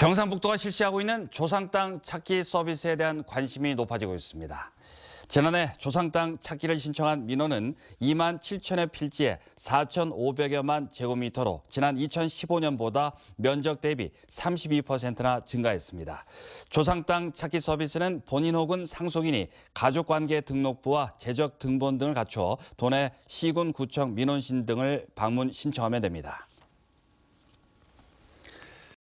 경상북도가 실시하고 있는 조상 땅 찾기 서비스에 대한 관심이 높아지고 있습니다. 지난해 조상 땅 찾기를 신청한 민원은 2만 7천여 필지에 4,500여만 제곱미터로 지난 2015년보다 면적 대비 32%나 증가했습니다. 조상 땅 찾기 서비스는 본인 혹은 상속인이 가족관계 등록부와 재적 등본 등을 갖춰 도내 시군 구청 민원신 등을 방문 신청하면 됩니다.